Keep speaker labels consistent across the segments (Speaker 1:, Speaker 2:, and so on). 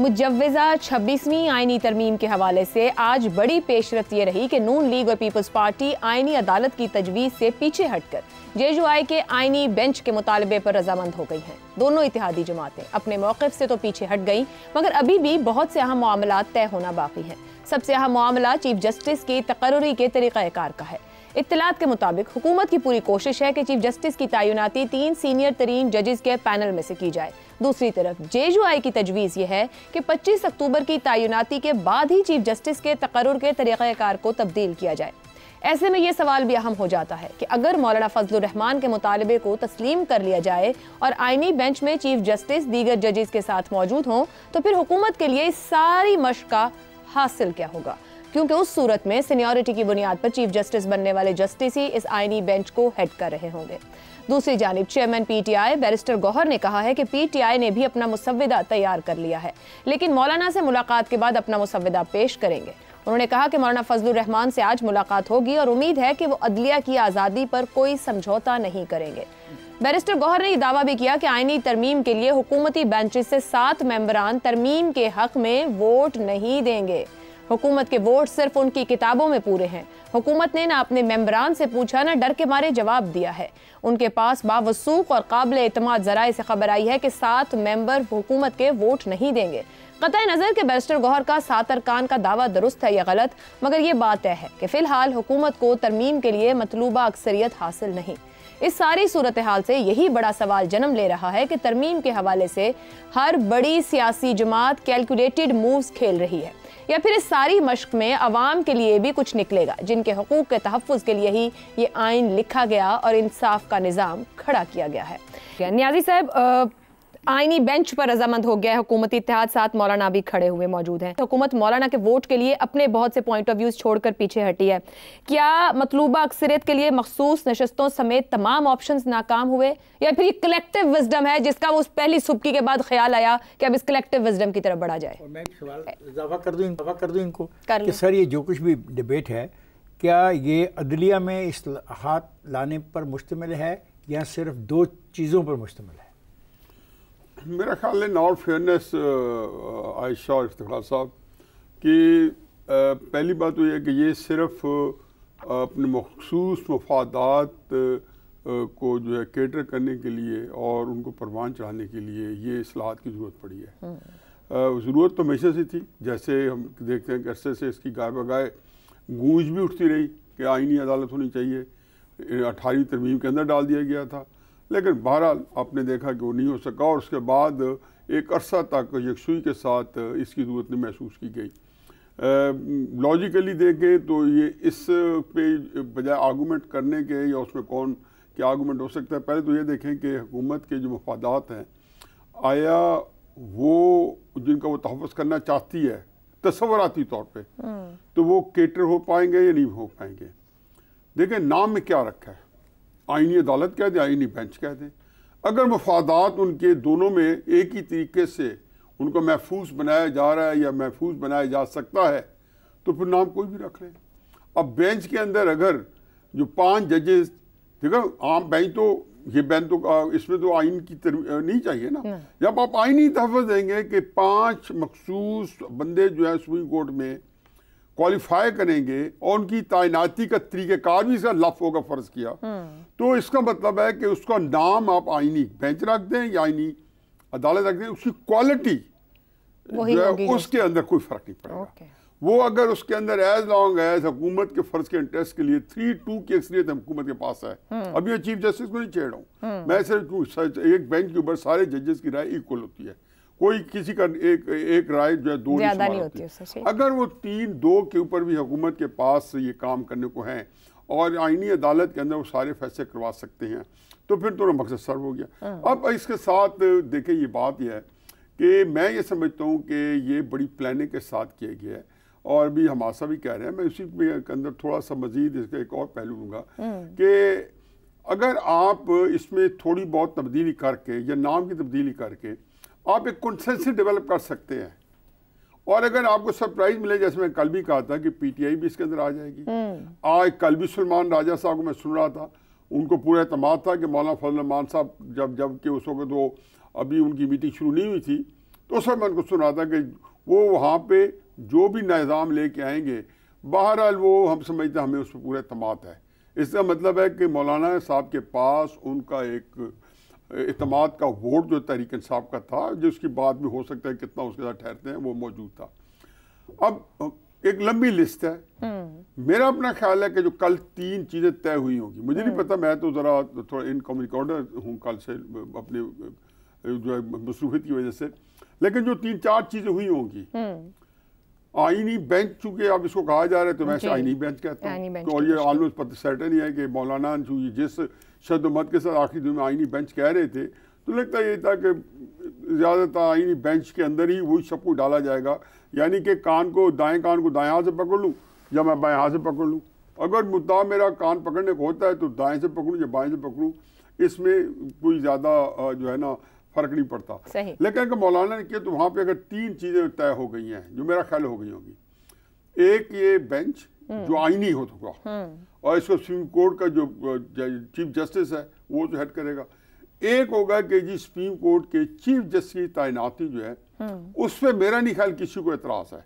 Speaker 1: मुजवजा छब्बीसवीं आइनी तरमीम के हवाले से आज बड़ी पेशरफ ये रही कि नून लीग और पीपल्स पार्टी आइनी अदालत की तजवीज़ से पीछे हटकर जेजुआई के आइनी बेंच के मुतालबे पर रजामंद हो गई हैं दोनों इतिहादी जमातें अपने मौक़ से तो पीछे हट गई मगर अभी भी बहुत से अहम मामला तय होना बाकी हैं सबसे अहम मामला चीफ जस्टिस की तकर्री के तरीक़ाकार का है इतलात के मुताबिक हुकूमत की पूरी कोशिश है कि चीफ जस्टिस की तैनाती तीन सीनियर तरीन जजेस के पैनल में से की जाए दूसरी तरफ जेजुआई की तजवीज़ यह है कि 25 अक्टूबर की तैनाती के बाद ही चीफ जस्टिस के तकर के तरीक़ार को तब्दील किया जाए ऐसे में ये सवाल भी अहम हो जाता है कि अगर मौलाना फजलरहमान के मुतालबे को तस्लीम कर लिया जाए और आइनी बेंच में चीफ जस्टिस दीगर जजेस के साथ मौजूद हों तो फिर हुकूमत के लिए इस सारी मश का हासिल क्या होगा क्योंकि उस सूरत में सीनियोरिटी की बुनियाद पर चीफ जस्टिस बनने वाले जस्टिस ही इस आईनी बेंच को हेड कर रहे होंगे दूसरी जानब चेयरमैन पीटीआई बैरिस्टर गौहर ने कहा है कि पीटीआई ने भी अपना मुसविदा तैयार कर लिया है लेकिन मौलाना से मुलाकात के बाद अपना मुसविदा पेश करेंगे उन्होंने कहा कि मौलाना फजल रहमान से आज मुलाकात होगी और उम्मीद है कि वो अदलिया की आज़ादी पर कोई समझौता नहीं करेंगे बैरिस्टर गौहर ने यह दावा भी किया कि आइनी तरमीम के लिए हुकूमती बेंचेस से सात मेम्बरान तरमीम के हक में वोट नहीं देंगे हुकूमत के वोट सिर्फ उनकी किताबों में पूरे हैं हुकूमत ने ना अपने मेम्बरान से पूछा ना डर के मारे जवाब दिया है उनके पास बावसूख और काबिल अतमाद जराए से खबर आई है कि सात मेंबर हुकूमत के वोट नहीं देंगे कत नज़र के बैरिस्टर गौहर का सातर कान का दावा दुरुस्त है या गलत मगर ये बात तय है कि फ़िलहाल हुकूमत को तरमीम के लिए मतलूबा अक्सरियत हासिल नहीं इस सारी सूरत हाल से यही बड़ा सवाल जन्म ले रहा है कि तरमीम के हवाले से हर बड़ी सियासी जमात कैलकुलेटेड मूव्स खेल रही है या फिर इस सारी मशक में आवाम के लिए भी कुछ निकलेगा जिनके हकूक़ के तहफ़ के लिए ही ये आइन लिखा गया और इंसाफ का निज़ाम खड़ा किया गया है न्याजी साहब आईनी बेंच पर रजामंद हो गया है हुकूमती इतिहाद साथ मौलाना भी खड़े हुए मौजूद हैं हुकूमत मौलाना के वोट के लिए अपने बहुत से पॉइंट ऑफ व्यूज छोड़कर पीछे हटी है क्या मतलूबा अक्सरियत के लिए मखसूस नशस्तों समेत तमाम ऑप्शन नाकाम हुए या फिर ये कलेक्टिव विजडम है जिसका उस पहली सुबकी के बाद ख्याल आया कि अब इस कलेक्टिव विजडम की तरफ बढ़ा जाए
Speaker 2: सर ये जो कुछ भी डिबेट है क्या ये अदलिया में हाथ लाने पर मुश्तमिल है या सिर्फ दो चीज़ों पर मुश्तमिल है
Speaker 3: मेरा ख्याल है नॉट फेयरनेस आयशा इफ्तार साहब कि पहली बात तो यह कि ये सिर्फ अपने मखसूस मफादात को जो है केटर करने के लिए और उनको परवान चढ़ाने के लिए ये असलाहत की ज़रूरत पड़ी है हम्म। ज़रूरत तो हमेशा से थी जैसे हम देखते हैं कि अरसे से इसकी गाय बगाए गूंज भी उठती रही कि आइनी अदालत होनी चाहिए अठारहवीं तरमीम के अंदर डाल दिया गया था लेकिन बहरहाल आपने देखा कि वो नहीं हो सका और उसके बाद एक अरसा तक यकसुई के साथ इसकी ज़रूरत नहीं महसूस की गई लॉजिकली देखें तो ये इस पे बजाय आर्गूमेंट करने के या उसमें कौन क्या आर्गूमेंट हो सकता है पहले तो ये देखें कि हुकूमत के जो मफादात हैं आया वो जिनका वो तहफ़ करना चाहती है तस्वराती तौर पर हम्म। तो वो केटर हो पाएंगे या नहीं हो पाएंगे देखें नाम में क्या रखा है आइनी अदालत कह दें आइनी बेंच कह दें अगर मफादात उनके दोनों में एक ही तरीके से उनको महफूज बनाया जा रहा है या महफूज बनाया जा सकता है तो फिर नाम कोई भी रख लें अब बेंच के अंदर अगर जो पांच जजेस देखो आम बेंच तो ये बेंच तो इसमें तो आइन की तर, नहीं चाहिए ना हम्म। जब आप आइनी तहफ़ देंगे कि पांच मखसूस बंदे जो है सुप्रीम कोर्ट में क्वालिफाई करेंगे और उनकी तैनाती का तरीक़ेकार भी इसका लफ होगा फ़र्ज़ किया तो इसका मतलब है कि उसका नाम आप आईनी बेंच रख दें या आईनी अदालत रख दें उसकी क्वालिटी
Speaker 1: जो है उसके
Speaker 3: अंदर कोई फ़र्क नहीं पड़ेगा वो अगर उसके अंदर एज लॉन्ग एज हुकूमत के फर्ज के इंटरेस्ट के लिए थ्री टू की अक्सरियत हुकूमत के पास है हम्म। अभी मैं चीफ जस्टिस को नहीं छेड़ा हूँ हम्म। मैं सिर्फ एक बेंच के ऊपर सारे जजेस की राय इक्वल होती है कोई किसी का एक एक राय जो है दो नहीं, होती, है अगर वो तीन दो के ऊपर भी हुकूमत के पास ये काम करने को हैं और आइनी अदालत के अंदर वो सारे फैसले करवा सकते हैं तो फिर दोनों तो मकसद सर्व हो गया हाँ। अब इसके साथ देखें ये बात यह है कि मैं ये समझता हूँ कि ये बड़ी प्लानिंग के साथ किया गया है और भी हमासा भी कह रहे हैं मैं उसी के अंदर थोड़ा सा मजीद इसका एक और पहलू लूँगा हाँ। कि अगर आप इसमें थोड़ी बहुत तब्दीली करके या नाम की तब्दीली करके आप एक कंसेंसस डेवलप कर सकते हैं और अगर आपको सरप्राइज मिले जैसे मैं कल भी कहा था कि पीटीआई भी इसके अंदर आ जाएगी हम्म। आज कल भी सलमान राजा साहब को मैं सुन रहा था उनको पूरा अहतमाद था कि मौलाना फजलमान साहब जब जब कि उस वक्त वो अभी उनकी मीटिंग शुरू नहीं हुई थी तो उस मैं उनको सुन रहा था कि वो वहाँ पर जो भी निज़ाम कर आएंगे बहरहाल वो हम समझते हमें उस पर पूरा अहतमाद है इसका मतलब है कि मौलाना साहब के पास उनका एक अतमाद का वोट जो तहरीक इंसाफ का था जिसकी बात भी हो सकता है कितना उसके साथ ठहरते हैं वो मौजूद था अब एक लंबी लिस्ट है हम्म। मेरा अपना ख्याल है कि जो कल तीन चीज़ें तय हुई होंगी मुझे नहीं हम्म। पता मैं तो ज़रा थोड़ा इनकम्युनिक ऑर्डर हूँ कल से अपने जो है मसरूफियत की वजह से लेकिन जो तीन चार चीज़ें हुई होंगी हम्म। आईनी बेंच चूंकि अब इसको कहा जा रहा है तो मैं आईनी बेंच कहता हूँ और ये ऑलमोस्ट पता सर्टन ही है कि मौलाना जो जिस शद मत के साथ आखिरी दिन में आइनी बेंच कह रहे थे तो लगता ये था कि ज़्यादातर आइनी बेंच के अंदर ही वही सबको डाला जाएगा यानी कि कान को दाएं कान को दाएं हाथ से पकड़ लूँ या मैं बाएं हाथ से पकड़ लूँ अगर मुद्दा मेरा कान पकड़ने को होता है तो दाएं से पकड़ूँ या बाएं से पकड़ूँ इसमें कोई ज़्यादा जो है ना फ़र्क नहीं पड़ता लेकिन अगर मौलाना ने किया तो वहाँ पर अगर तीन चीज़ें तय हो गई हैं जो मेरा ख्याल हो गई होगी एक ये बेंच हम्म। जो आईनी हो चुका हम्म। और इसको सुप्रीम कोर्ट का जो चीफ जस्टिस है वो जो हेड करेगा एक होगा कि जी सुप्रीम कोर्ट के चीफ जस्टिस की तैनाती जो है हम्म। उस पर मेरा नहीं ख्याल किसी को एतराज़ है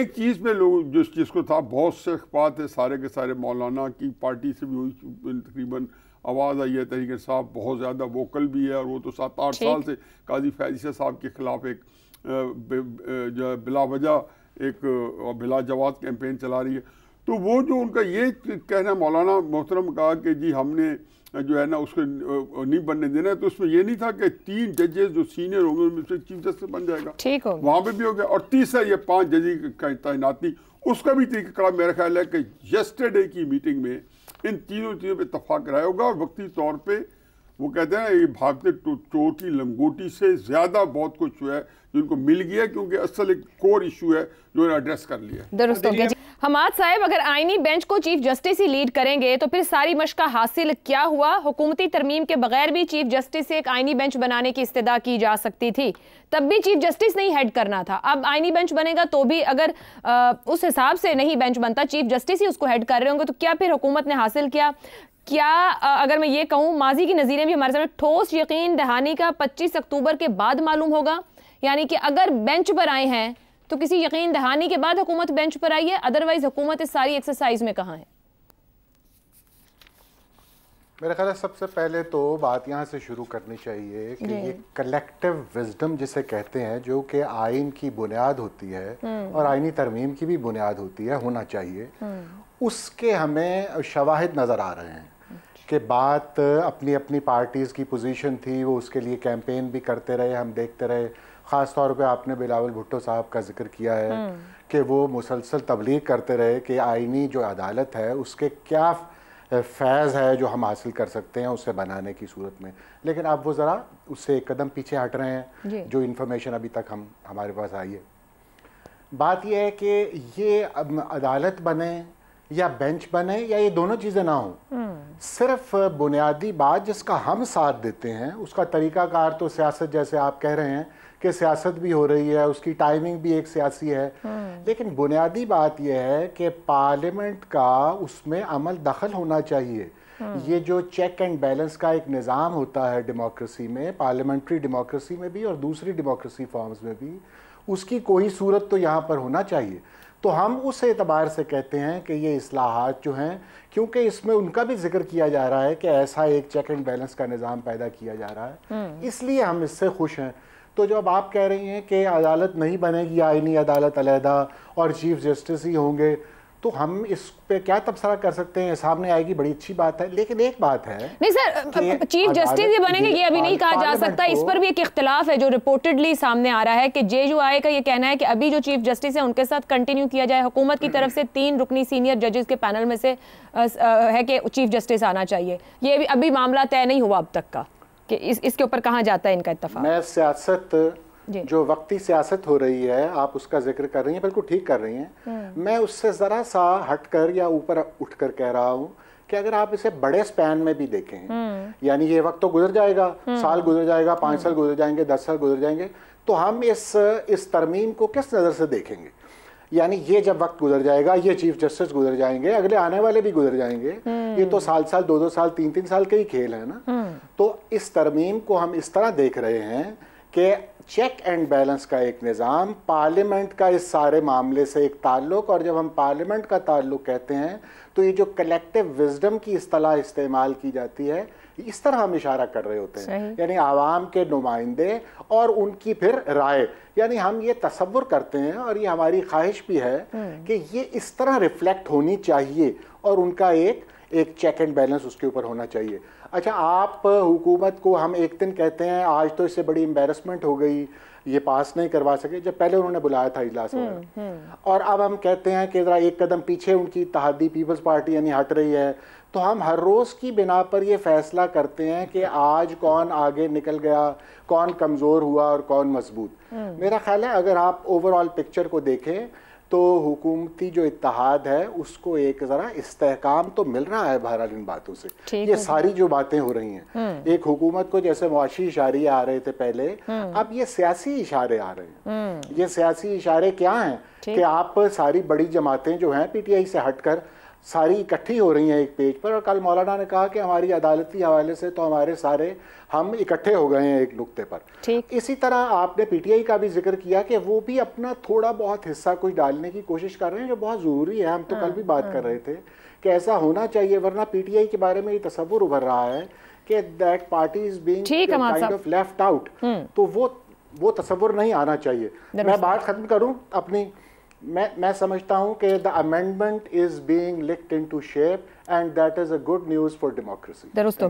Speaker 3: एक चीज़ में लोग जिस चीज़ को था बहुत से अखबार थे सारे के सारे मौलाना की पार्टी से भी हुई तकरीबन आवाज़ आई है तरीके साहब बहुत ज़्यादा वोकल भी है और वो तो सात आठ साल से काजी फैजिशा साहब के खिलाफ एक जो एक बिला जवाब कैंपेन चला रही है तो वो जो उनका ये कहना मौलाना मोहतरम कहा कि जी हमने जो है ना उसको नहीं बनने देना है तो उसमें ये नहीं था कि तीन जजेस जो सीनियर होंगे उनमें से चीफ जस्टिस बन जाएगा ठीक हो वहाँ पे भी हो गया और तीसरा ये पांच जजे का तैनाती उसका भी तरीका मेरा ख्याल है कि यस्टरडे की मीटिंग में इन तीनों चीज़ों पर इतफाक़ कराया होगा और वक्ती तौर पर वो कहते हैं ये भागते तो चोटी लंगोटी से ज़्यादा बहुत कुछ है जिनको मिल गया क्योंकि असल एक कोर इशू है जो एड्रेस कर लिया तो
Speaker 1: हमाद साहब अगर आईनी बेंच को चीफ जस्टिस ही लीड करेंगे तो फिर सारी मशका हासिल क्या हुआ हुकूमती तरमीम के बगैर भी चीफ जस्टिस से एक आईनी बेंच बनाने की इस्तः की जा सकती थी तब भी चीफ जस्टिस नहीं हेड करना था अब आईनी बेंच बनेगा तो भी अगर आ, उस हिसाब से नहीं बेंच बनता चीफ जस्टिस ही उसको हेड कर रहे होंगे तो क्या फिर हुकूमत ने हासिल किया क्या अगर मैं ये कहूँ माजी की नज़ीरें भी हमारे सामने ठोस यकीन दहानी का पच्चीस अक्टूबर के बाद मालूम होगा यानी कि अगर बेंच पर आए हैं तो किसी यकीन दहानी के बाद हुकूमत बेंच पर आई है अदरवाइज हुकूमत इस सारी एक्सरसाइज में कहाँ है
Speaker 2: मेरा ख्याल है सबसे पहले तो बात यहाँ से शुरू करनी चाहिए कि ये कलेक्टिव विजडम जिसे कहते हैं जो कि आइन की बुनियाद होती है हम्म। और आइनी तरमीम की भी बुनियाद होती है होना चाहिए हम्म। उसके हमें शवाहद नज़र आ रहे हैं के बाद अपनी अपनी पार्टीज़ की पोजीशन थी वो उसके लिए कैंपेन भी करते रहे हम देखते रहे ख़ास तौर पे आपने बिलावल भुट्टो साहब का जिक्र किया है हम्म। कि वो मुसलसल तबलीग करते रहे कि आइनी जो अदालत है उसके क्या फैज़ है जो हम हासिल कर सकते हैं उसे बनाने की सूरत में लेकिन अब वो ज़रा उससे एक कदम पीछे हट रहे हैं जो इन्फॉर्मेशन अभी तक हम हमारे पास आई है बात यह है कि ये अदालत बने या बेंच बने या ये दोनों चीज़ें ना हों हम्म। सिर्फ बुनियादी बात जिसका हम साथ देते हैं उसका तरीकाकार तो सियासत जैसे आप कह रहे हैं कि सियासत भी हो रही है उसकी टाइमिंग भी एक सियासी है हम्म। लेकिन बुनियादी बात यह है कि पार्लियामेंट का उसमें अमल दखल होना चाहिए हाँ। ये जो चेक एंड बैलेंस का एक निज़ाम होता है डेमोक्रेसी में पार्लियामेंट्री डेमोक्रेसी में भी और दूसरी डेमोक्रेसी फॉर्म्स में भी उसकी कोई सूरत तो यहाँ पर होना चाहिए तो हम उस एतबार से कहते हैं कि ये असलाहत जो हैं क्योंकि इसमें उनका भी जिक्र किया जा रहा है कि ऐसा एक चेक एंड बैलेंस का निज़ाम पैदा किया जा रहा है हाँ। इसलिए हम इससे खुश हैं तो जब आप कह रही हैं कि अदालत नहीं बनेगी आइनी अदालत अलहदा और चीफ जस्टिस ही होंगे तो हम इस पे क्या तबसरा कर सकते हैं सामने आएगी बड़ी अच्छी बात है लेकिन एक बात है
Speaker 1: नहीं सर चीफ जस्टिस ये बनेंगे ये अभी नहीं कहा जा सकता इस पर भी एक इख्तलाफ है जो रिपोर्टेडली सामने आ रहा है कि जे यू आई का ये कहना है कि अभी जो चीफ जस्टिस है उनके साथ कंटिन्यू किया जाए हुकूमत की तरफ से तीन रुकनी सीनियर जजेस के पैनल में से है कि चीफ जस्टिस आना चाहिए ये अभी मामला तय नहीं हुआ अब तक का कि इस इसके ऊपर कहाँ जाता है इनका इतफा मैं
Speaker 2: सियासत जो वक्ती सियासत हो रही है आप उसका जिक्र कर रही हैं बिल्कुल ठीक कर रही हैं हम्म। मैं उससे ज़रा सा हटकर या ऊपर उठकर कह रहा हूँ कि अगर आप इसे बड़े स्पैन में भी देखें हम्म। यानी ये वक्त तो गुजर जाएगा हम्म। साल गुजर जाएगा पाँच साल गुजर जाएंगे दस साल गुजर जाएंगे तो हम इस इस तरमीम को किस नज़र से देखेंगे यानी ये जब वक्त गुजर जाएगा ये चीफ जस्टिस गुजर जाएंगे अगले आने वाले भी गुजर जाएंगे ये तो साल साल दो दो साल तीन तीन साल के ही खेल है ना तो इस तरमीम को हम इस तरह देख रहे हैं कि चेक एंड बैलेंस का एक निज़ाम पार्लियामेंट का इस सारे मामले से एक ताल्लुक और जब हम पार्लियामेंट का ताल्लुक कहते हैं तो ये जो कलेक्टिव विजडम की इस्तलाह इस्तेमाल की जाती है इस तरह हम इशारा कर रहे होते हैं यानी आवाम के नुमाइंदे और उनकी फिर राय यानी हम ये तस्वुर करते हैं और ये हमारी ख्वाहिश भी है हम्म। कि ये इस तरह रिफ्लेक्ट होनी चाहिए और उनका एक एक चेक एंड बैलेंस उसके ऊपर होना चाहिए अच्छा आप हुकूमत को हम एक दिन कहते हैं आज तो इससे बड़ी एम्बेरसमेंट हो गई ये पास नहीं करवा सके जब पहले उन्होंने बुलाया था इजलास हम्म, हम्म। और अब हम कहते हैं कि ज़रा एक कदम पीछे उनकी तहदी पीपल्स पार्टी यानी हट रही है तो हम हर रोज़ की बिना पर ये फैसला करते हैं कि आज कौन आगे निकल गया कौन कमज़ोर हुआ और कौन मजबूत हम्म। मेरा ख्याल है अगर आप ओवरऑल पिक्चर को देखें तो हुकूमती जो इतिहाद है उसको एक ज़रा इस्तेकाम तो मिल रहा है बहरहाल इन बातों से ये सारी जो बातें हो रही हैं हम्म। एक हुकूमत को जैसे मुआशी इशारे आ रहे थे पहले हम्म। अब ये सियासी इशारे आ रहे हैं हम्म। ये सियासी इशारे क्या हैं कि आप सारी बड़ी जमातें जो हैं पीटीआई से हटकर सारी इकट्ठी हो रही हैं एक पेज पर और कल मौलाना ने कहा कि हमारी अदालती हवाले से तो हमारे सारे हम इकट्ठे हो गए हैं एक नुकते पर इसी तरह आपने पीटीआई का भी जिक्र किया कि वो भी अपना थोड़ा बहुत हिस्सा कुछ डालने की कोशिश कर रहे हैं जो बहुत ज़रूरी है हम तो कल भी बात कर रहे थे कि ऐसा होना चाहिए वरना पी के बारे में ये तस्वुर उभर रहा है कि that party is being kind of left out तो वो वो तस्वुर नहीं आना चाहिए मैं बात खत्म करूँ अपनी मैं मैं समझता हूँ कि the amendment is being licked into shape and that is a good news for democracy दोस्तों